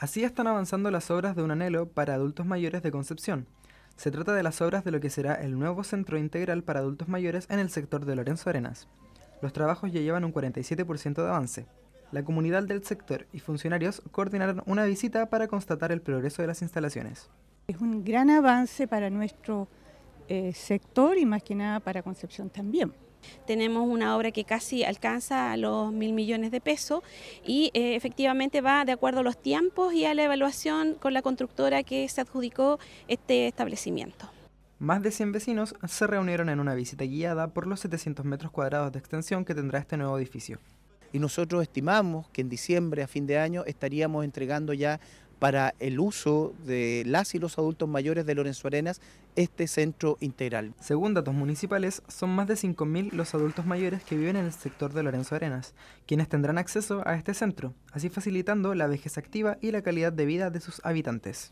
Así están avanzando las obras de un anhelo para adultos mayores de Concepción. Se trata de las obras de lo que será el nuevo centro integral para adultos mayores en el sector de Lorenzo Arenas. Los trabajos ya llevan un 47% de avance. La comunidad del sector y funcionarios coordinaron una visita para constatar el progreso de las instalaciones. Es un gran avance para nuestro eh, sector y más que nada para Concepción también. Tenemos una obra que casi alcanza los mil millones de pesos y eh, efectivamente va de acuerdo a los tiempos y a la evaluación con la constructora que se adjudicó este establecimiento. Más de 100 vecinos se reunieron en una visita guiada por los 700 metros cuadrados de extensión que tendrá este nuevo edificio y nosotros estimamos que en diciembre, a fin de año, estaríamos entregando ya para el uso de las y los adultos mayores de Lorenzo Arenas este centro integral. Según datos municipales, son más de 5.000 los adultos mayores que viven en el sector de Lorenzo Arenas, quienes tendrán acceso a este centro, así facilitando la vejez activa y la calidad de vida de sus habitantes.